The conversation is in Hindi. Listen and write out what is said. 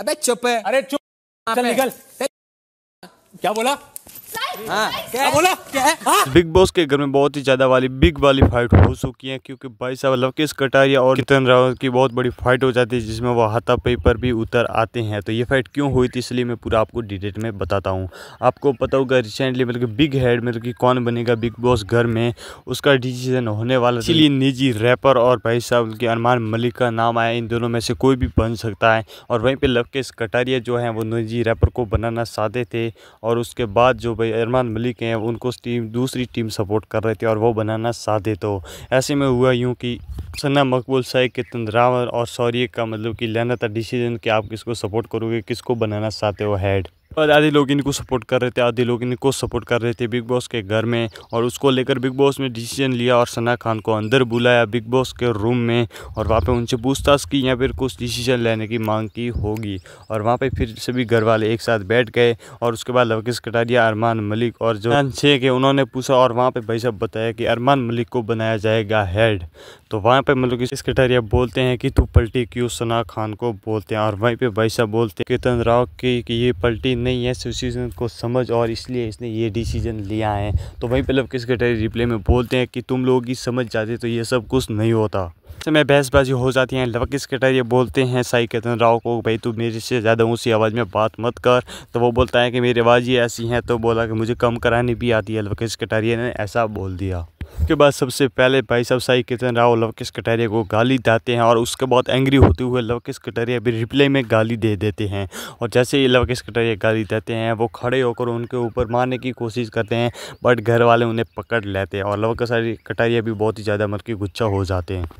अबे चुप है अरे चुप चल निकल क्या बोला हाँ, बिग बॉस हाँ? के घर में बहुत ही ज्यादा वाली बिग वाली फाइट हो चुकी है क्योंकि भाई साहब लवकेश कटारिया और कितन रावत की बहुत बड़ी फाइट हो जाती है जिसमें वो हाथापाई पर भी उतर आते हैं तो ये फाइट क्यों हुई थी इसलिए मैं पूरा आपको डिटेल में बताता हूँ आपको पता होगा रिसेंटली मतलब बिग हेड मतलब की कौन बनेगा बिग बॉस घर में उसका डिसीजन होने वाला इसलिए निजी रैपर और भाई साहब के अरमान मलिक का नाम आया इन दोनों में से कोई भी बन सकता है और वहीं पर लवकेश कटारिया जो है वो निजी रैपर को बनाना चाहते थे और उसके बाद जो भाई अरमान मलिक हैं उनको टीम दूसरी टीम सपोर्ट कर रहे थे और वो बनाना साधे तो ऐसे में हुआ यूँ कि सना मकबूल साइक के तंद्रावर और शौर्य का मतलब कि लेना था डिसीजन कि आप किसको सपोर्ट करोगे किसको बनाना चाहते हो हेड और आधे लोग इनको सपोर्ट कर रहे थे आधे लोग इनको सपोर्ट कर रहे थे बिग बॉस के घर में और उसको लेकर बिग बॉस ने डिसीजन लिया और सना खान को अंदर बुलाया बिग बॉस के रूम में और वहाँ पे उनसे पूछताछ की या फिर कुछ डिसीजन लेने की मांग की होगी और वहाँ पे फिर सभी घर वाले एक साथ बैठ गए और उसके बाद लवकिस कटारिया अरमान मलिक और जो शेख है उन्होंने पूछा और वहाँ पर भाई साहब बताया कि अरमान मलिक को बनाया जाएगा हेड तो वहाँ पर मतलब कटारिया बोलते हैं कि तू पलटी क्यों सना खान को बोलते हैं और वहीं पर भाई साहब बोलते हैं केतन राव की कि ये पलटी नहीं है सिचुएशन को समझ और इसलिए इसने ये डिसीजन लिया है तो वहीं पर लवकेश कटारी रिप्ले में बोलते हैं कि तुम लोग ही समझ जाते तो ये सब कुछ नहीं होता समय तो बहसबाजी हो जाती है लवकिस कटारिया बोलते हैं साई केतन राव को भाई तू मेरे से ज़्यादा ऊँची आवाज़ में बात मत कर तो वो बोलता है कि मेरी आवाज़ ही ऐसी है तो बोला कि मुझे कम करानी भी आती है लवकिस कटारिया ने ऐसा बोल दिया उसके बाद सबसे पहले भाई साहब साई कितन राव लवकेश कटारिया को गाली देते हैं और उसके बाद एंग्री होते हुए लवकेश कटारिया भी रिप्ले में गाली दे देते हैं और जैसे ही लवकेश कटारिया गाली देते हैं वो खड़े होकर उनके ऊपर मारने की कोशिश करते हैं बट घर वाले उन्हें पकड़ लेते हैं और लवकिश कटारिया भी बहुत ही ज़्यादा मतलब गुच्छा हो जाते हैं